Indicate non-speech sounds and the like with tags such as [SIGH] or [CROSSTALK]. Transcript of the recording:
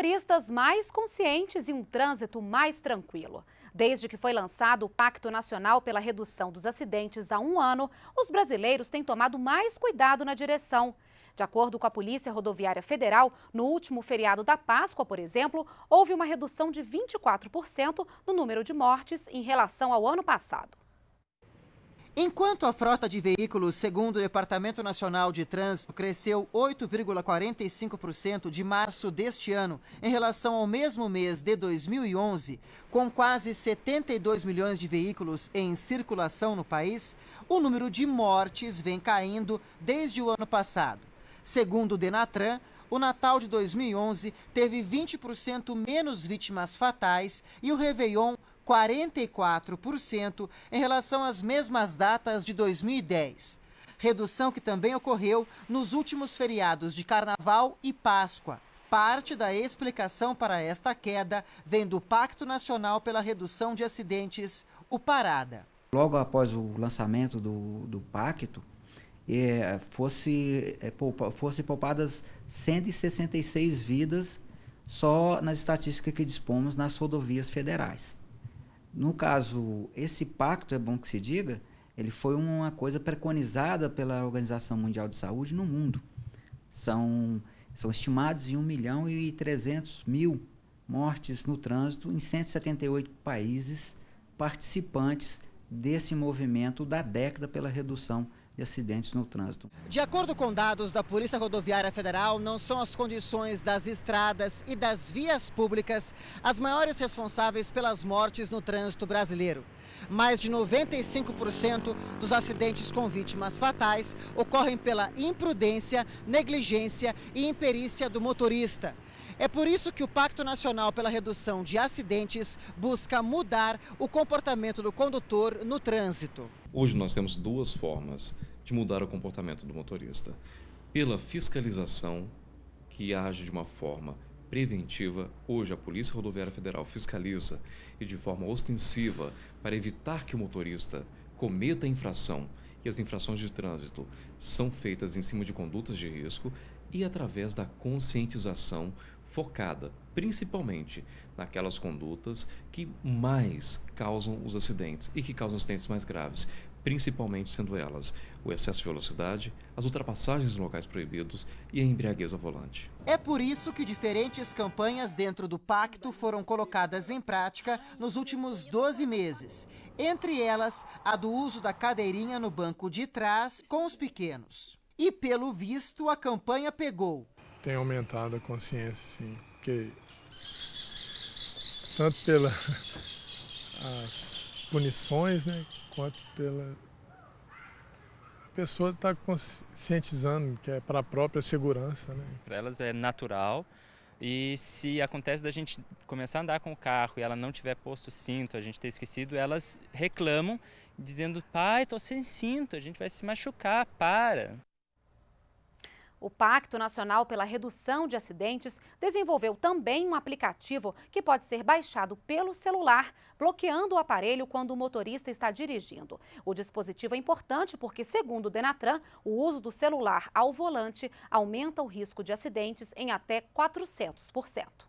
motoristas mais conscientes e um trânsito mais tranquilo. Desde que foi lançado o Pacto Nacional pela Redução dos Acidentes há um ano, os brasileiros têm tomado mais cuidado na direção. De acordo com a Polícia Rodoviária Federal, no último feriado da Páscoa, por exemplo, houve uma redução de 24% no número de mortes em relação ao ano passado. Enquanto a frota de veículos, segundo o Departamento Nacional de Trânsito, cresceu 8,45% de março deste ano em relação ao mesmo mês de 2011, com quase 72 milhões de veículos em circulação no país, o número de mortes vem caindo desde o ano passado. Segundo o Denatran, o Natal de 2011 teve 20% menos vítimas fatais e o Réveillon 44% em relação às mesmas datas de 2010. Redução que também ocorreu nos últimos feriados de Carnaval e Páscoa. Parte da explicação para esta queda vem do Pacto Nacional pela Redução de Acidentes, o Parada. Logo após o lançamento do, do pacto, é, fosse, é, poupa, fosse poupadas 166 vidas só nas estatísticas que dispomos nas rodovias federais. No caso, esse pacto, é bom que se diga, ele foi uma coisa preconizada pela Organização Mundial de Saúde no mundo. São, são estimados em 1 milhão e 300 mil mortes no trânsito em 178 países participantes desse movimento da década pela redução e acidentes no trânsito. De acordo com dados da Polícia Rodoviária Federal, não são as condições das estradas e das vias públicas as maiores responsáveis pelas mortes no trânsito brasileiro. Mais de 95% dos acidentes com vítimas fatais ocorrem pela imprudência, negligência e imperícia do motorista. É por isso que o Pacto Nacional pela Redução de Acidentes busca mudar o comportamento do condutor no trânsito. Hoje nós temos duas formas de mudar o comportamento do motorista: pela fiscalização, que age de uma forma preventiva, hoje a Polícia Rodoviária Federal fiscaliza e de forma ostensiva para evitar que o motorista cometa infração. E as infrações de trânsito são feitas em cima de condutas de risco e através da conscientização focada principalmente naquelas condutas que mais causam os acidentes e que causam acidentes mais graves, principalmente sendo elas o excesso de velocidade, as ultrapassagens em locais proibidos e a embriaguez ao volante. É por isso que diferentes campanhas dentro do pacto foram colocadas em prática nos últimos 12 meses. Entre elas, a do uso da cadeirinha no banco de trás com os pequenos. E pelo visto, a campanha pegou tem aumentado a consciência, sim. Porque tanto pelas [LAUGHS] punições, né, quanto pela a pessoa está conscientizando que é para a própria segurança, né? Para elas é natural e se acontece da gente começar a andar com o carro e ela não tiver posto cinto, a gente ter esquecido, elas reclamam dizendo: "Pai, estou sem cinto, a gente vai se machucar, para". O Pacto Nacional pela Redução de Acidentes desenvolveu também um aplicativo que pode ser baixado pelo celular, bloqueando o aparelho quando o motorista está dirigindo. O dispositivo é importante porque, segundo o Denatran, o uso do celular ao volante aumenta o risco de acidentes em até 400%.